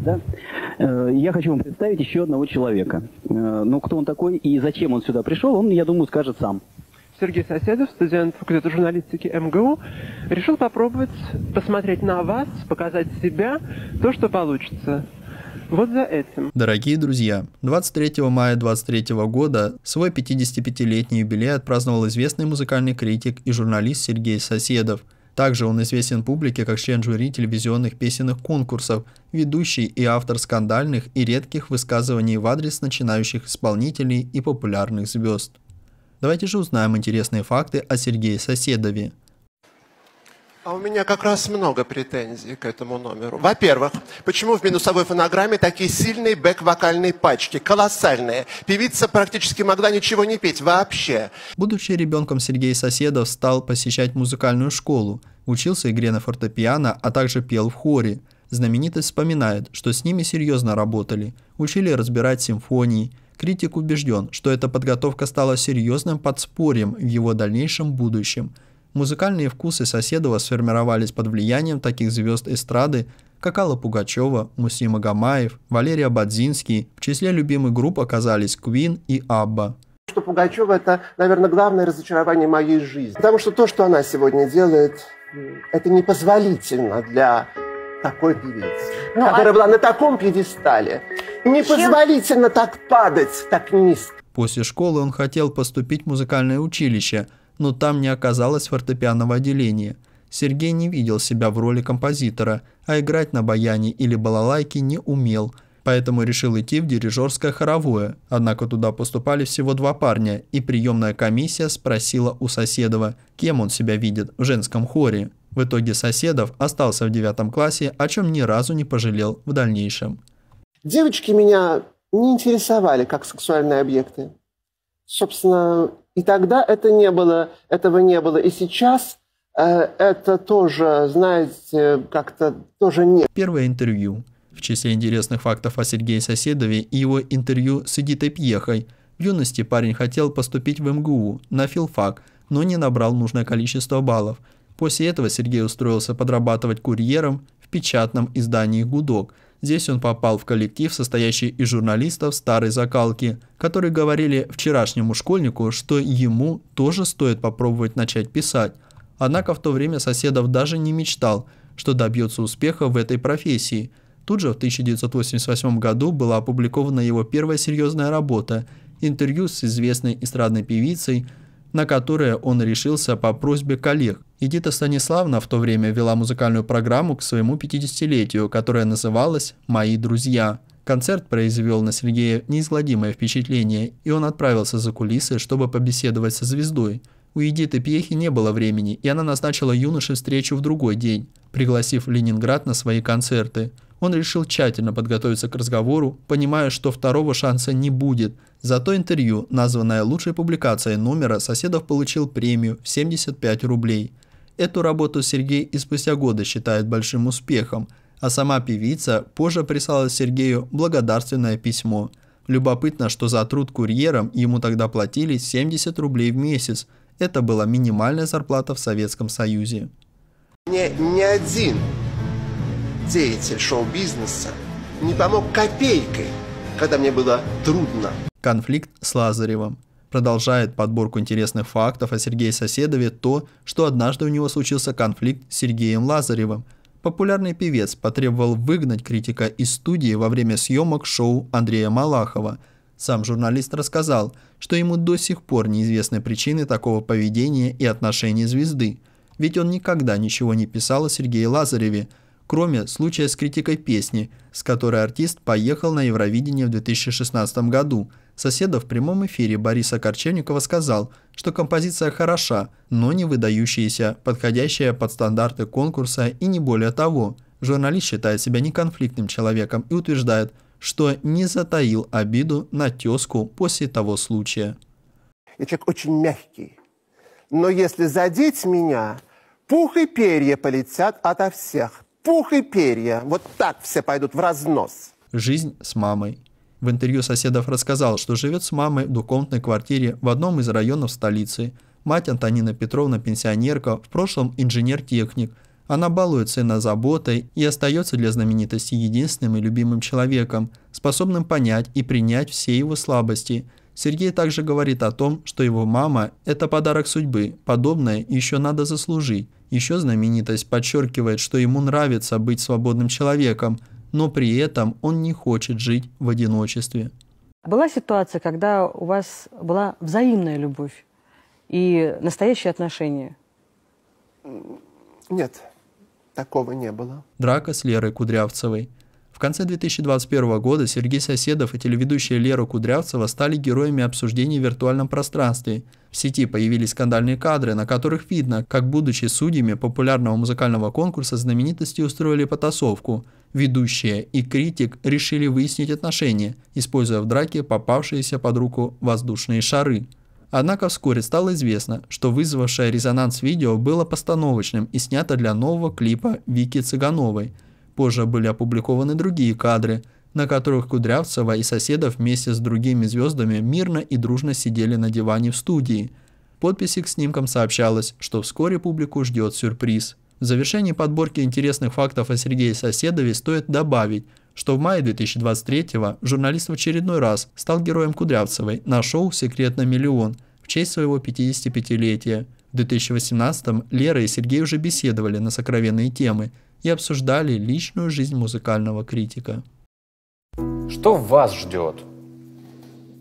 Да? Э, я хочу вам представить еще одного человека. Э, Но ну, кто он такой и зачем он сюда пришел, он, я думаю, скажет сам. Сергей Соседов, студент факультета журналистики МГУ, решил попробовать посмотреть на вас, показать себя, то, что получится. Вот за этим. Дорогие друзья, 23 мая 23 года свой 55-летний юбилей отпраздновал известный музыкальный критик и журналист Сергей Соседов – также он известен публике как член жюри телевизионных песенных конкурсов, ведущий и автор скандальных и редких высказываний в адрес начинающих исполнителей и популярных звезд. Давайте же узнаем интересные факты о Сергее Соседове – а у меня как раз много претензий к этому номеру. Во-первых, почему в минусовой фонограмме такие сильные бэк-вокальные пачки, колоссальные? Певица практически могла ничего не петь вообще. Будучи ребенком, Сергей Соседов стал посещать музыкальную школу, учился игре на фортепиано, а также пел в хоре. Знаменитость вспоминает, что с ними серьезно работали, учили разбирать симфонии. Критик убежден, что эта подготовка стала серьезным подспорьем в его дальнейшем будущем – Музыкальные вкусы Соседова сформировались под влиянием таких звезд эстрады, как Алла Пугачева, Мусима Гамаев, Валерия Бадзинский. В числе любимых групп оказались Квин и Абба что Пугачева это, наверное, главное разочарование моей жизни. Потому что то, что она сегодня делает, это непозволительно для такой певицы, ну, а которая а... была на таком пьедестале. Непозволительно Чем? так падать, так низко. После школы он хотел поступить в музыкальное училище – но там не оказалось фортепианного отделения. Сергей не видел себя в роли композитора, а играть на баяне или балалайке не умел, поэтому решил идти в дирижерское хоровое. Однако туда поступали всего два парня, и приемная комиссия спросила у Соседова, кем он себя видит в женском хоре. В итоге Соседов остался в девятом классе, о чем ни разу не пожалел в дальнейшем. Девочки меня не интересовали как сексуальные объекты. Собственно, и тогда это не было, этого не было. И сейчас э, это тоже, знаете, как-то тоже нет. Первое интервью. В числе интересных фактов о Сергее Соседове и его интервью с Эдитой Пьехой. В юности парень хотел поступить в МГУ, на филфак, но не набрал нужное количество баллов. После этого Сергей устроился подрабатывать курьером в печатном издании «Гудок», Здесь он попал в коллектив, состоящий из журналистов старой закалки, которые говорили вчерашнему школьнику, что ему тоже стоит попробовать начать писать. Однако в то время Соседов даже не мечтал, что добьется успеха в этой профессии. Тут же в 1988 году была опубликована его первая серьезная работа – интервью с известной эстрадной певицей – на которое он решился по просьбе коллег. Эдита Станиславна в то время вела музыкальную программу к своему 50-летию, которая называлась «Мои друзья». Концерт произвел на Сергея неизгладимое впечатление, и он отправился за кулисы, чтобы побеседовать со звездой. У Эдиты Пьехи не было времени, и она назначила юноше встречу в другой день, пригласив Ленинград на свои концерты – он решил тщательно подготовиться к разговору, понимая, что второго шанса не будет. Зато интервью, названное лучшей публикацией номера, Соседов получил премию в 75 рублей. Эту работу Сергей и спустя годы считает большим успехом, а сама певица позже прислала Сергею благодарственное письмо. Любопытно, что за труд курьером ему тогда платили 70 рублей в месяц. Это была минимальная зарплата в Советском Союзе. Не не один деятель шоу-бизнеса, не помог копейкой, когда мне было трудно. Конфликт с Лазаревым продолжает подборку интересных фактов о Сергее Соседове то, что однажды у него случился конфликт с Сергеем Лазаревым. Популярный певец потребовал выгнать критика из студии во время съемок шоу Андрея Малахова. Сам журналист рассказал, что ему до сих пор неизвестны причины такого поведения и отношений звезды, ведь он никогда ничего не писал о Сергее Лазареве – кроме случая с критикой песни, с которой артист поехал на Евровидение в 2016 году. Соседа в прямом эфире Бориса Корчевникова сказал, что композиция хороша, но не выдающаяся, подходящая под стандарты конкурса и не более того. Журналист считает себя неконфликтным человеком и утверждает, что не затаил обиду на тезку после того случая. Я человек очень мягкий, но если задеть меня, пух и перья полетят ото всех пух и перья. Вот так все пойдут в разнос. Жизнь с мамой. В интервью соседов рассказал, что живет с мамой в двухкомнатной квартире в одном из районов столицы. Мать Антонина Петровна пенсионерка, в прошлом инженер-техник. Она балует на заботой и остается для знаменитости единственным и любимым человеком, способным понять и принять все его слабости – Сергей также говорит о том, что его мама – это подарок судьбы, подобное еще надо заслужить. Еще знаменитость подчеркивает, что ему нравится быть свободным человеком, но при этом он не хочет жить в одиночестве. Была ситуация, когда у вас была взаимная любовь и настоящие отношения? Нет, такого не было. Драка с Лерой Кудрявцевой. В конце 2021 года Сергей Соседов и телеведущая Лера Кудрявцева стали героями обсуждений в виртуальном пространстве. В сети появились скандальные кадры, на которых видно, как будучи судьями популярного музыкального конкурса знаменитости устроили потасовку. Ведущие и критик решили выяснить отношения, используя в драке попавшиеся под руку воздушные шары. Однако вскоре стало известно, что вызвавшее резонанс видео было постановочным и снято для нового клипа Вики Цыгановой – Позже были опубликованы другие кадры, на которых Кудрявцева и соседов вместе с другими звездами мирно и дружно сидели на диване в студии. В подписи к снимкам сообщалось, что вскоре публику ждет сюрприз. В завершении подборки интересных фактов о Сергее Соседове стоит добавить, что в мае 2023-го журналист в очередной раз стал героем Кудрявцевой на шоу «Секрет на миллион» в честь своего 55-летия. В 2018-м Лера и Сергей уже беседовали на сокровенные темы – и обсуждали личную жизнь музыкального критика. Что вас ждет?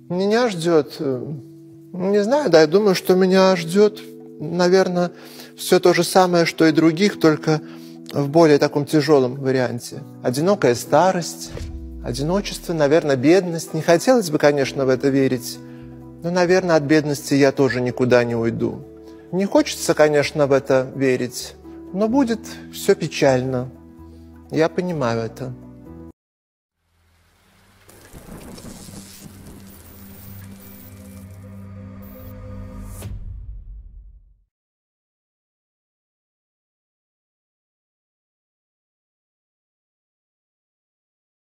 Меня ждет, э, не знаю, да, я думаю, что меня ждет, наверное, все то же самое, что и других, только в более таком тяжелом варианте. Одинокая старость, одиночество, наверное, бедность. Не хотелось бы, конечно, в это верить, но, наверное, от бедности я тоже никуда не уйду. Не хочется, конечно, в это верить, но будет все печально. Я понимаю это.